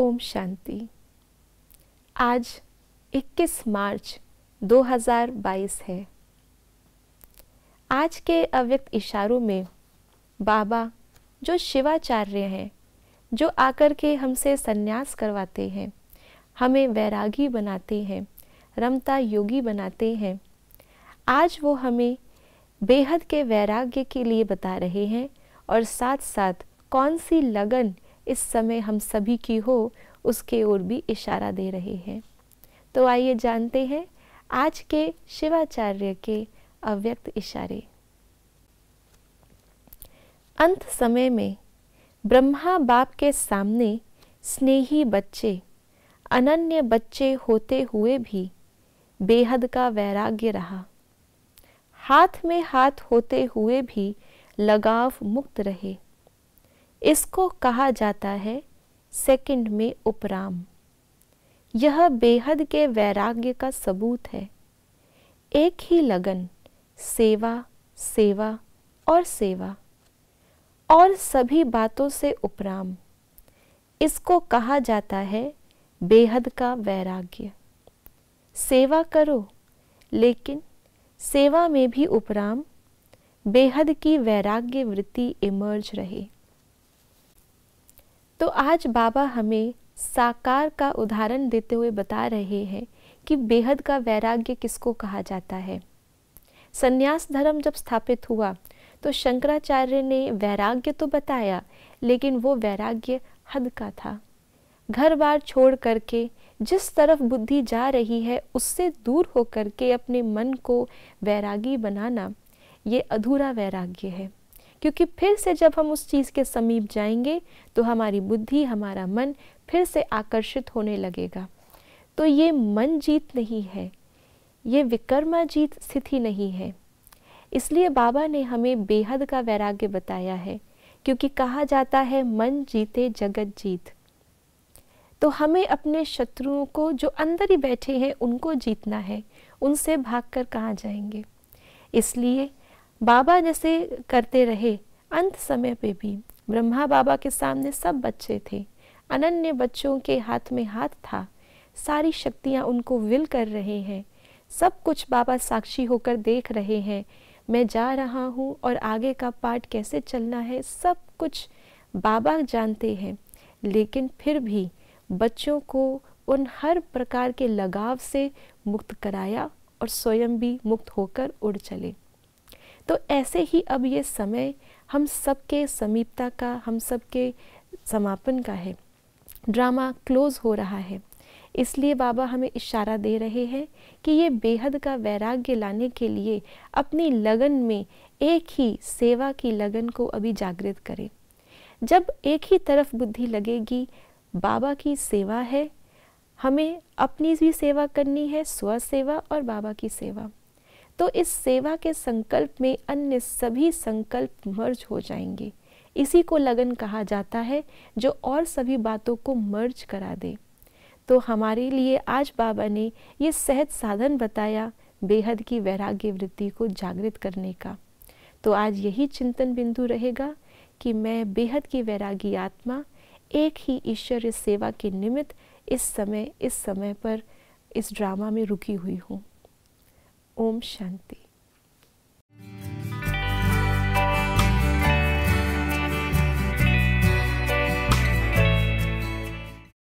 ओम शांति आज 21 मार्च 2022 है आज के अव्यक्त इशारों में बाबा जो शिवाचार्य हैं जो आकर के हमसे सन्यास करवाते हैं हमें वैरागी बनाते हैं रमता योगी बनाते हैं आज वो हमें बेहद के वैराग्य के लिए बता रहे हैं और साथ साथ कौन सी लगन इस समय हम सभी की हो उसके ओर भी इशारा दे रहे हैं तो आइए जानते हैं आज के शिवाचार्य के अव्यक्त इशारे अंत समय में ब्रह्मा बाप के सामने स्नेही बच्चे अनन्य बच्चे होते हुए भी बेहद का वैराग्य रहा हाथ में हाथ होते हुए भी लगाव मुक्त रहे इसको कहा जाता है सेकंड में उपराम यह बेहद के वैराग्य का सबूत है एक ही लगन सेवा सेवा और सेवा और सभी बातों से उपराम इसको कहा जाता है बेहद का वैराग्य सेवा करो लेकिन सेवा में भी उपराम बेहद की वैराग्य वृत्ति इमर्ज रहे तो आज बाबा हमें साकार का उदाहरण देते हुए बता रहे हैं कि बेहद का वैराग्य किसको कहा जाता है संन्यास धर्म जब स्थापित हुआ तो शंकराचार्य ने वैराग्य तो बताया लेकिन वो वैराग्य हद का था घर बार छोड़ करके जिस तरफ बुद्धि जा रही है उससे दूर हो करके अपने मन को वैरागी बनाना ये अधूरा वैराग्य है क्योंकि फिर से जब हम उस चीज़ के समीप जाएंगे तो हमारी बुद्धि हमारा मन फिर से आकर्षित होने लगेगा तो ये मन जीत नहीं है ये विकर्मा जीत स्थिति नहीं है इसलिए बाबा ने हमें बेहद का वैराग्य बताया है क्योंकि कहा जाता है मन जीते जगत जीत तो हमें अपने शत्रुओं को जो अंदर ही बैठे हैं उनको जीतना है उनसे भाग कर कहाँ जाएंगे इसलिए बाबा जैसे करते रहे अंत समय पे भी ब्रह्मा बाबा के सामने सब बच्चे थे अनन्य बच्चों के हाथ में हाथ था सारी शक्तियाँ उनको विल कर रहे हैं सब कुछ बाबा साक्षी होकर देख रहे हैं मैं जा रहा हूँ और आगे का पाठ कैसे चलना है सब कुछ बाबा जानते हैं लेकिन फिर भी बच्चों को उन हर प्रकार के लगाव से मुक्त कराया और स्वयं भी मुक्त होकर उड़ चले तो ऐसे ही अब ये समय हम सबके समीपता का हम सबके समापन का है ड्रामा क्लोज हो रहा है इसलिए बाबा हमें इशारा दे रहे हैं कि ये बेहद का वैराग्य लाने के लिए अपनी लगन में एक ही सेवा की लगन को अभी जागृत करें जब एक ही तरफ बुद्धि लगेगी बाबा की सेवा है हमें अपनी भी सेवा करनी है स्व सेवा और बाबा की सेवा तो इस सेवा के संकल्प में अन्य सभी संकल्प मर्ज हो जाएंगे इसी को लगन कहा जाता है जो और सभी बातों को मर्ज करा दे तो हमारे लिए आज बाबा ने ये सहज साधन बताया बेहद की वैराग्य वृत्ति को जागृत करने का तो आज यही चिंतन बिंदु रहेगा कि मैं बेहद की वैरागी आत्मा एक ही ईश्वरीय सेवा के निमित्त इस समय इस समय पर इस ड्रामा में रुकी हुई हूँ ओम शांति